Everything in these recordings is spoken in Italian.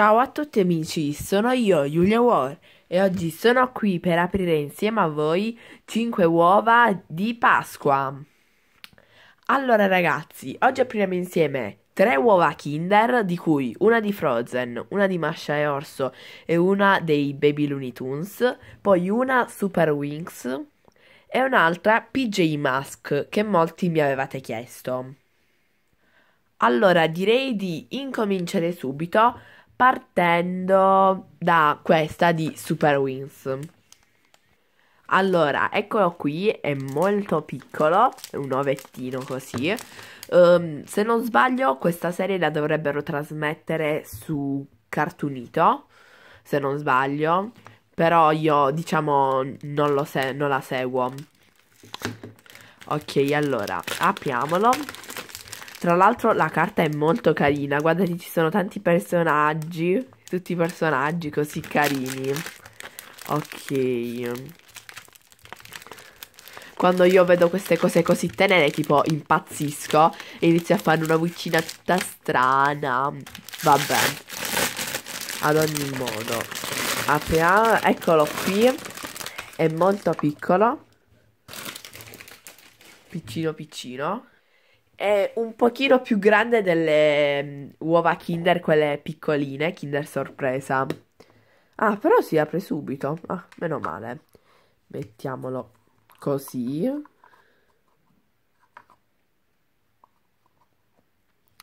Ciao a tutti amici, sono io Giulia War e oggi sono qui per aprire insieme a voi 5 uova di Pasqua. Allora ragazzi, oggi apriremo insieme 3 uova Kinder, di cui una di Frozen, una di Masha e Orso e una dei Baby Looney Tunes, poi una Super Wings e un'altra PJ Mask che molti mi avevate chiesto. Allora direi di incominciare subito partendo da questa di Super Wings. Allora, eccolo qui, è molto piccolo, è un ovettino così. Um, se non sbaglio, questa serie la dovrebbero trasmettere su Cartoonito, se non sbaglio. Però io, diciamo, non, se non la seguo. Ok, allora, apriamolo. Tra l'altro la carta è molto carina, guardate ci sono tanti personaggi, tutti i personaggi così carini. Ok. Quando io vedo queste cose così tenere tipo impazzisco e inizio a fare una vocina tutta strana. Vabbè. Ad ogni modo. Apriamo, eccolo qui. È molto piccolo. Piccino piccino è un pochino più grande delle mm, uova Kinder, quelle piccoline, Kinder sorpresa. Ah, però si apre subito. Ah, meno male. Mettiamolo così.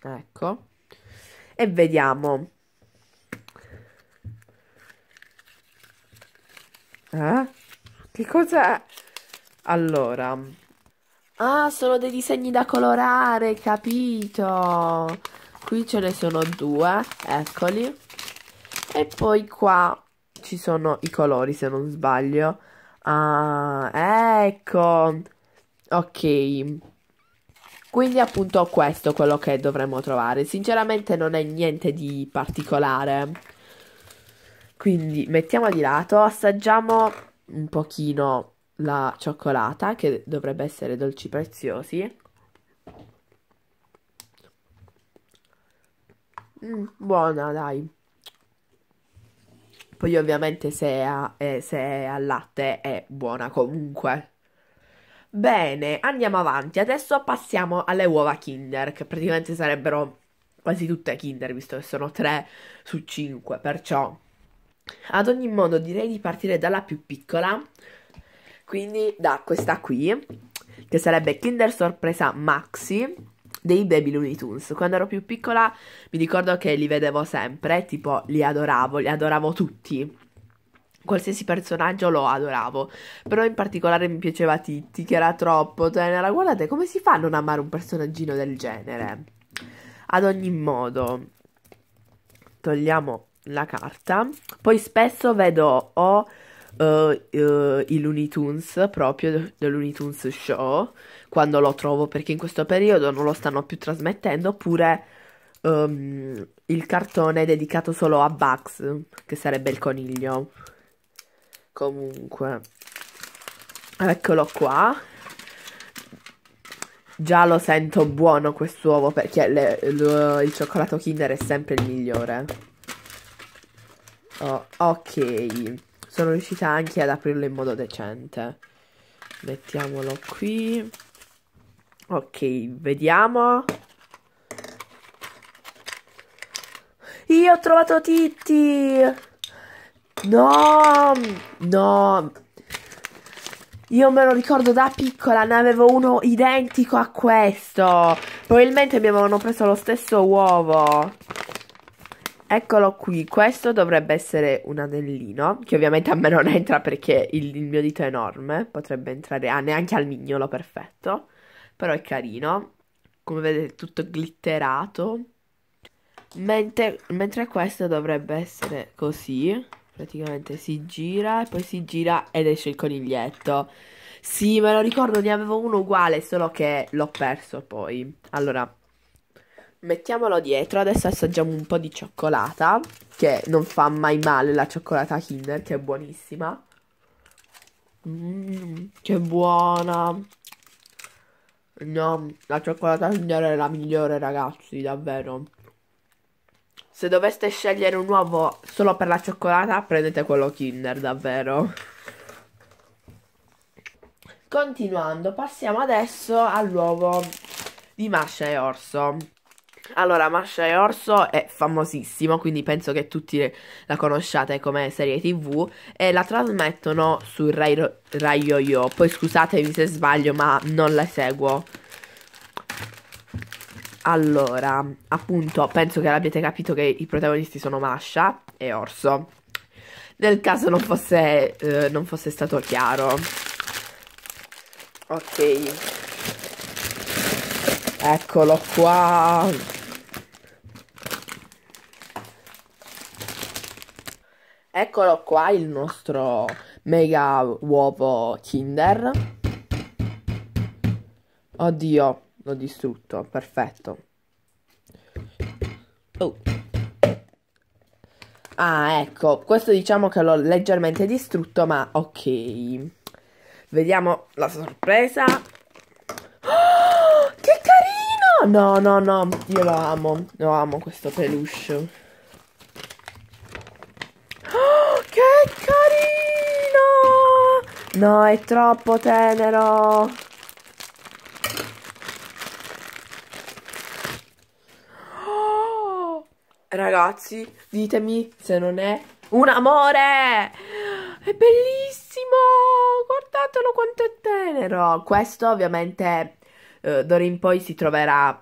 Ecco. E vediamo. Eh? Che cosa... Allora... Ah, sono dei disegni da colorare, capito. Qui ce ne sono due, eccoli. E poi qua ci sono i colori, se non sbaglio. Ah, ecco. Ok. Quindi appunto questo è quello che dovremmo trovare. Sinceramente non è niente di particolare. Quindi mettiamo di lato, assaggiamo un pochino la cioccolata che dovrebbe essere dolci preziosi mm, buona dai poi ovviamente se è, a, eh, se è al latte è buona comunque bene andiamo avanti adesso passiamo alle uova kinder che praticamente sarebbero quasi tutte kinder visto che sono 3 su 5 perciò ad ogni modo direi di partire dalla più piccola quindi da questa qui, che sarebbe Kinder Sorpresa Maxi dei Baby Looney Tunes. Quando ero più piccola mi ricordo che li vedevo sempre, tipo li adoravo, li adoravo tutti. Qualsiasi personaggio lo adoravo, però in particolare mi piaceva Titti, che era troppo tenera. Cioè, Guardate come si fa a non amare un personaggino del genere. Ad ogni modo, togliamo la carta. Poi spesso vedo o uh, i Looney Tunes, proprio The Looney Tunes Show, quando lo trovo perché in questo periodo non lo stanno più trasmettendo, oppure um, il cartone dedicato solo a Bugs, che sarebbe il coniglio. Comunque, eccolo qua. Già lo sento buono quest'uovo perché le, le, il cioccolato Kinder è sempre il migliore. Oh, ok sono riuscita anche ad aprirlo in modo decente mettiamolo qui ok vediamo io ho trovato Titti no no io me lo ricordo da piccola, ne avevo uno identico a questo. Probabilmente mi avevano preso lo stesso uovo. Eccolo qui, questo dovrebbe essere un anellino, che ovviamente a me non entra perché il, il mio dito è enorme, potrebbe entrare ah, neanche al mignolo, perfetto, però è carino, come vedete è tutto glitterato, mentre, mentre questo dovrebbe essere così, praticamente si gira e poi si gira ed esce il coniglietto. Sì, me lo ricordo, ne avevo uno uguale, solo che l'ho perso poi. Allora, Mettiamolo dietro, adesso assaggiamo un po' di cioccolata, che non fa mai male la cioccolata Kinder, che è buonissima. Mmm, che buona! No, la cioccolata Kinder è la migliore, ragazzi, davvero. Se doveste scegliere un uovo solo per la cioccolata, prendete quello Kinder, davvero. Continuando, passiamo adesso all'uovo di mascia e orso. Allora, Masha e Orso è famosissimo, quindi penso che tutti la conosciate come serie tv e la trasmettono su Rai, Rai Yo-Yo. Poi scusatemi se sbaglio, ma non la seguo. Allora, appunto, penso che l'abbiate capito che i protagonisti sono Masha e Orso. Nel caso non fosse, eh, non fosse stato chiaro. Ok. Eccolo qua. Eccolo qua il nostro mega uovo Kinder. Oddio, l'ho distrutto, perfetto. Oh. Ah, ecco, questo diciamo che l'ho leggermente distrutto, ma ok. Vediamo la sorpresa. Oh, che carino! No, no, no, io lo amo, lo amo questo peluche. No, è troppo tenero. Oh, ragazzi, ditemi se non è un amore. È bellissimo. Guardatelo quanto è tenero. Questo ovviamente eh, d'ora in poi si troverà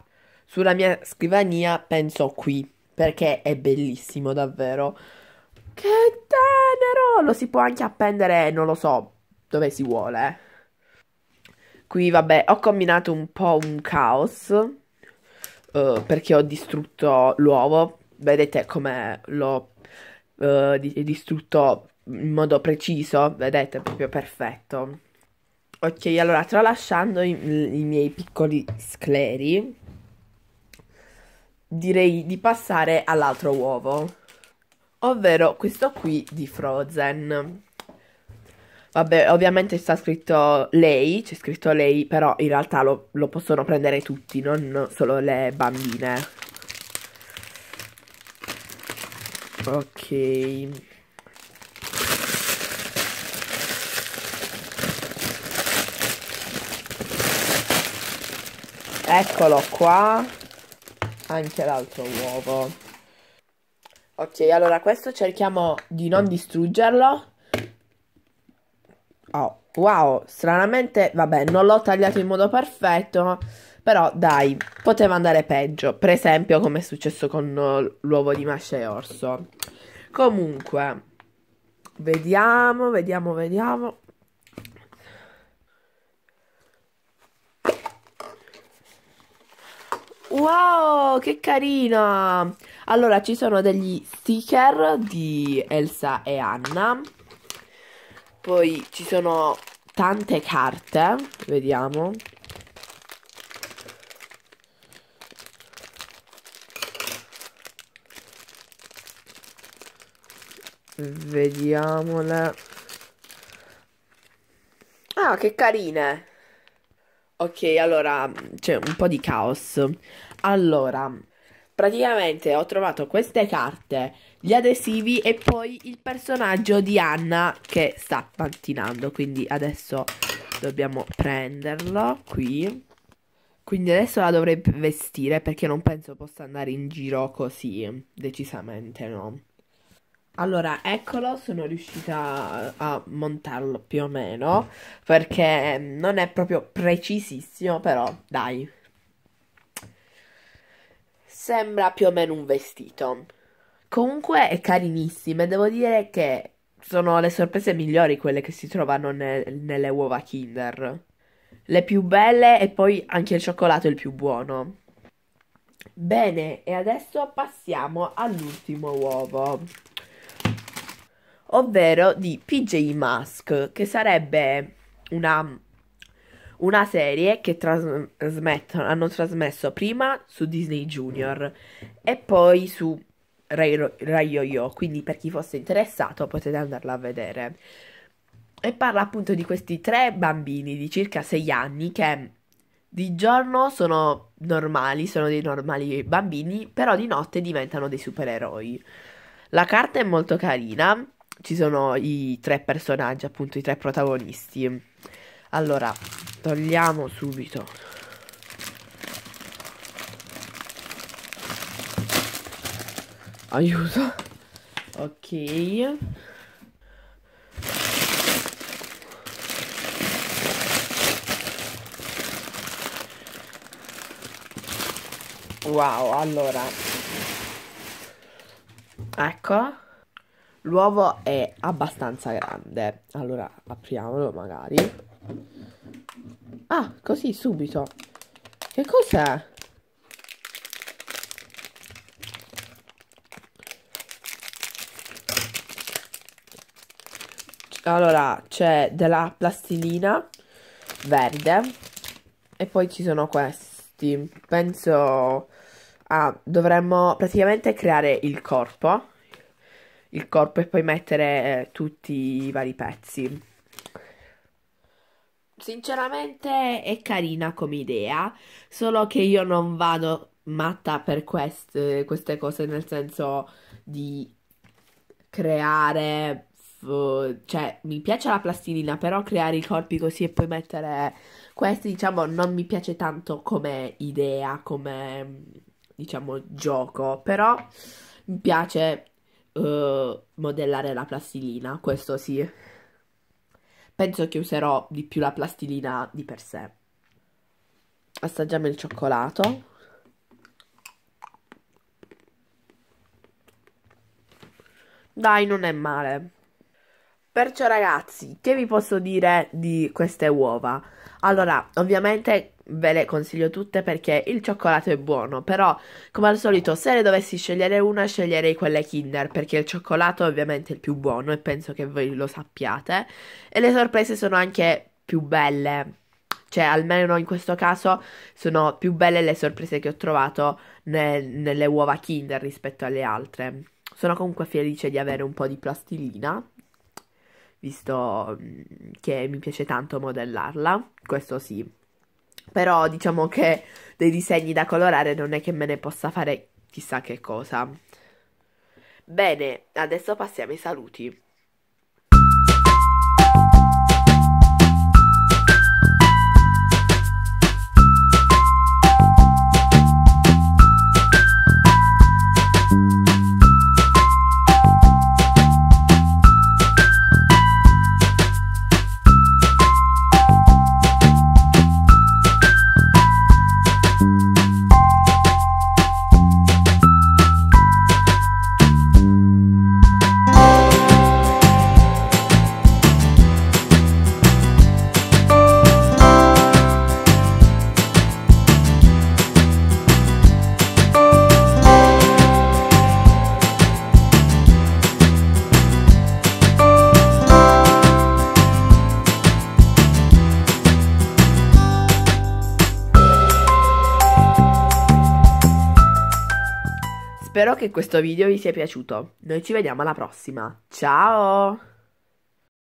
sulla mia scrivania, penso qui, perché è bellissimo davvero. Che tenero! Lo si può anche appendere, non lo so, dove si vuole. Qui, vabbè, ho combinato un po' un caos uh, perché ho distrutto l'uovo. Vedete come l'ho uh, distrutto in modo preciso? Vedete, proprio perfetto. Ok, allora, tralasciando i, i miei piccoli scleri, direi di passare all'altro uovo, ovvero questo qui di Frozen. Vabbè, ovviamente sta scritto lei, c'è scritto lei, però in realtà lo, lo possono prendere tutti, non solo le bambine. Ok. Eccolo qua. Anche l'altro uovo. Ok, allora questo cerchiamo di non distruggerlo. Oh, wow, stranamente, vabbè, non l'ho tagliato in modo perfetto, però dai, poteva andare peggio, per esempio come è successo con uh, l'uovo di mascia e orso. Comunque, vediamo, vediamo, vediamo. Wow, che carina! Allora, ci sono degli sticker di Elsa e Anna. Poi ci sono tante carte, vediamo. Vediamole. Ah, che carine. Ok, allora c'è un po' di caos. Allora, praticamente ho trovato queste carte, gli adesivi e poi il personaggio di Anna che sta pattinando. Quindi adesso dobbiamo prenderlo qui. Quindi adesso la dovrei vestire perché non penso possa andare in giro così, decisamente no. Allora, eccolo, sono riuscita a montarlo più o meno, perché non è proprio precisissimo, però dai sembra più o meno un vestito. Comunque è carinissima e devo dire che sono le sorprese migliori quelle che si trovano ne- nelle uova Kinder. Le più belle e poi anche il cioccolato è il più buono. Bene, e adesso passiamo all'ultimo uovo, ovvero di PJ Mask, che sarebbe una una serie che trasmettono, hanno trasmesso prima su Disney Junior e poi su Rai, Rai Yo-Yo, quindi per chi fosse interessato potete andarla a vedere. E parla appunto di questi tre bambini di circa 6 anni che di giorno sono normali, sono dei normali bambini, però di notte diventano dei supereroi. La carta è molto carina, ci sono i tre personaggi, appunto i tre protagonisti. Allora, togliamo subito. Aiuto. Ok. Wow, allora. Ecco. L'uovo è abbastanza grande. Allora, apriamolo magari. Ah, così, subito. Che cos'è? Allora, c'è della plastilina verde e poi ci sono questi. Penso... Ah, dovremmo praticamente creare il corpo. Il corpo e poi mettere eh, tutti i vari pezzi. Sinceramente è carina come idea, solo che io non vado matta per queste, queste cose nel senso di creare, cioè mi piace la plastilina, però creare i corpi così e poi mettere questi, diciamo, non mi piace tanto come idea, come diciamo gioco, però mi piace uh, modellare la plastilina, questo sì penso che userò di più la plastilina di per sé. Assaggiamo il cioccolato. Dai, non è male. Perciò ragazzi, che vi posso dire di queste uova? Allora, ovviamente ve le consiglio tutte perché il cioccolato è buono, però come al solito se ne dovessi scegliere una sceglierei quelle Kinder perché il cioccolato è ovviamente il più buono e penso che voi lo sappiate e le sorprese sono anche più belle. Cioè, almeno in questo caso sono più belle le sorprese che ho trovato nel, nelle uova Kinder rispetto alle altre. Sono comunque felice di avere un po' di plastilina visto mhmm, che mi piace tanto modellarla, questo sì. Però diciamo che dei disegni da colorare non è che me ne possa fare chissà che cosa. Bene, adesso passiamo ai saluti. Spero che questo video vi sia piaciuto. Noi ci vediamo alla prossima. Ciao!